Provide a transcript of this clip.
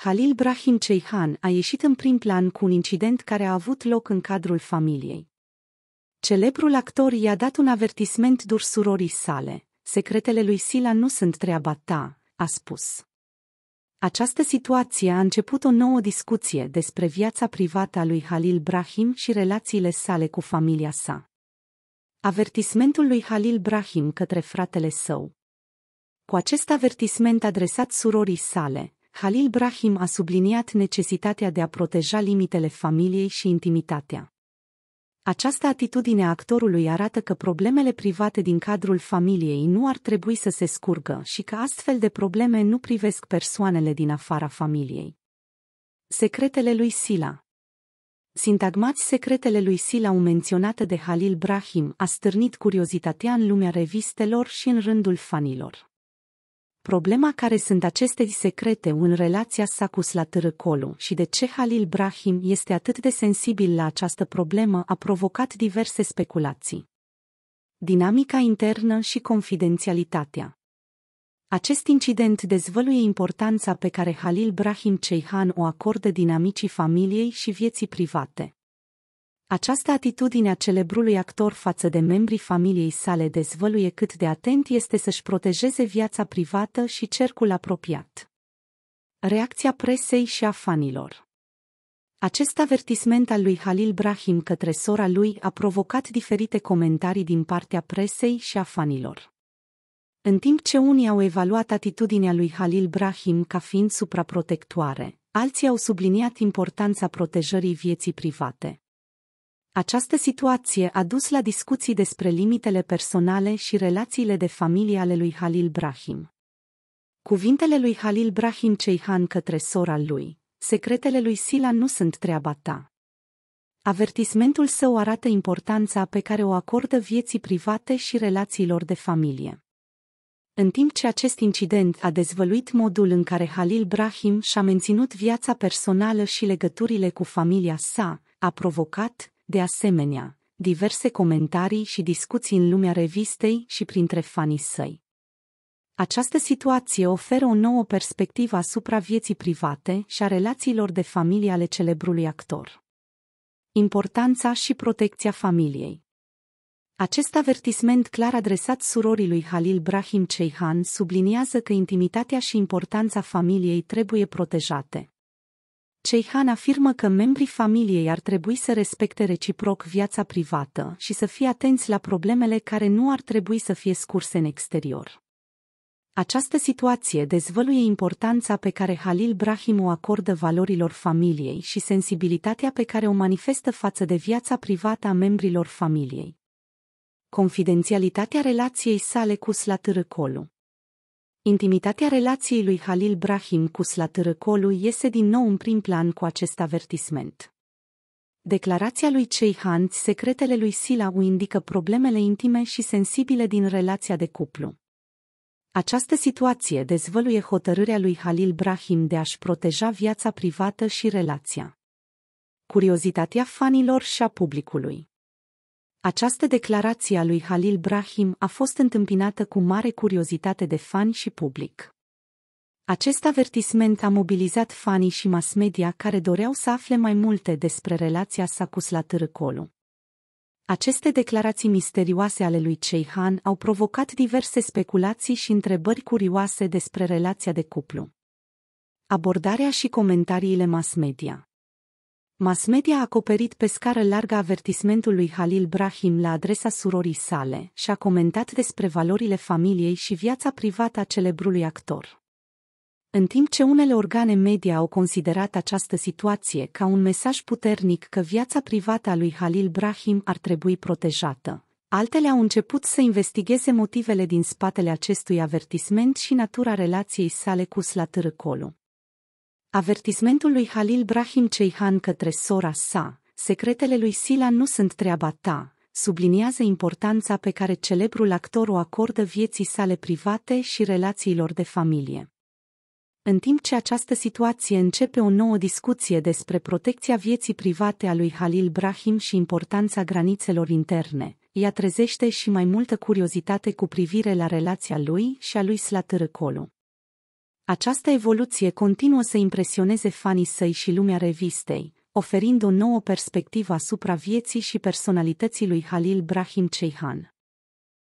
Halil Brahim Ceihan a ieșit în prim plan cu un incident care a avut loc în cadrul familiei. Celebrul actor i-a dat un avertisment dur surorii sale. Secretele lui Sila nu sunt treaba ta, a spus. Această situație a început o nouă discuție despre viața privată a lui Halil Brahim și relațiile sale cu familia sa. Avertismentul lui Halil Brahim către fratele său. Cu acest avertisment adresat surorii sale, Halil Brahim a subliniat necesitatea de a proteja limitele familiei și intimitatea. Această atitudine a actorului arată că problemele private din cadrul familiei nu ar trebui să se scurgă și că astfel de probleme nu privesc persoanele din afara familiei. Secretele lui Sila Sintagmați secretele lui Sila menționată de Halil Brahim a stârnit curiozitatea în lumea revistelor și în rândul fanilor. Problema care sunt aceste secrete în relația sa cu Slatărăcolu și de ce Halil Brahim este atât de sensibil la această problemă a provocat diverse speculații. Dinamica internă și confidențialitatea acest incident dezvăluie importanța pe care Halil Brahim Ceihan o acordă dinamicii familiei și vieții private. Această atitudine a celebrului actor față de membrii familiei sale dezvăluie cât de atent este să-și protejeze viața privată și cercul apropiat. Reacția presei și a fanilor acest avertisment al lui Halil Brahim către sora lui a provocat diferite comentarii din partea presei și a fanilor. În timp ce unii au evaluat atitudinea lui Halil Brahim ca fiind supraprotectoare, alții au subliniat importanța protejării vieții private. Această situație a dus la discuții despre limitele personale și relațiile de familie ale lui Halil Brahim. Cuvintele lui Halil Brahim Ceihan către sora lui, secretele lui Sila nu sunt treaba ta. Avertismentul său arată importanța pe care o acordă vieții private și relațiilor de familie. În timp ce acest incident a dezvăluit modul în care Halil Brahim și-a menținut viața personală și legăturile cu familia sa, a provocat, de asemenea, diverse comentarii și discuții în lumea revistei și printre fanii săi. Această situație oferă o nouă perspectivă asupra vieții private și a relațiilor de familie ale celebrului actor. Importanța și protecția familiei acest avertisment clar adresat surorii lui Halil Brahim Ceihan subliniază că intimitatea și importanța familiei trebuie protejate. Ceihan afirmă că membrii familiei ar trebui să respecte reciproc viața privată și să fie atenți la problemele care nu ar trebui să fie scurse în exterior. Această situație dezvăluie importanța pe care Halil Brahim o acordă valorilor familiei și sensibilitatea pe care o manifestă față de viața privată a membrilor familiei. Confidențialitatea relației sale cu Slatârăcolu Intimitatea relației lui Halil Brahim cu Slatârăcolu iese din nou în prim plan cu acest avertisment. Declarația lui Cei Hanț, secretele lui Silau indică problemele intime și sensibile din relația de cuplu. Această situație dezvăluie hotărârea lui Halil Brahim de a-și proteja viața privată și relația. Curiozitatea fanilor și a publicului. Această declarație a lui Halil Brahim a fost întâmpinată cu mare curiozitate de fani și public. Acest avertisment a mobilizat fanii și mass media care doreau să afle mai multe despre relația sa cu Slatârcolu. Aceste declarații misterioase ale lui Ceihan au provocat diverse speculații și întrebări curioase despre relația de cuplu. Abordarea și comentariile mass media Mass media a acoperit pe scară largă avertismentul lui Halil Brahim la adresa surorii sale și a comentat despre valorile familiei și viața privată a celebrului actor. În timp ce unele organe media au considerat această situație ca un mesaj puternic că viața privată a lui Halil Brahim ar trebui protejată, altele au început să investigheze motivele din spatele acestui avertisment și natura relației sale cu Slatârcolu. Avertismentul lui Halil Brahim Ceihan către sora sa, secretele lui Sila nu sunt treaba ta, subliniază importanța pe care celebrul actor o acordă vieții sale private și relațiilor de familie. În timp ce această situație începe o nouă discuție despre protecția vieții private a lui Halil Brahim și importanța granițelor interne, ea trezește și mai multă curiozitate cu privire la relația lui și a lui Slatârăcolu. Această evoluție continuă să impresioneze fanii săi și lumea revistei, oferind o nouă perspectivă asupra vieții și personalității lui Halil Brahim Ceyhan.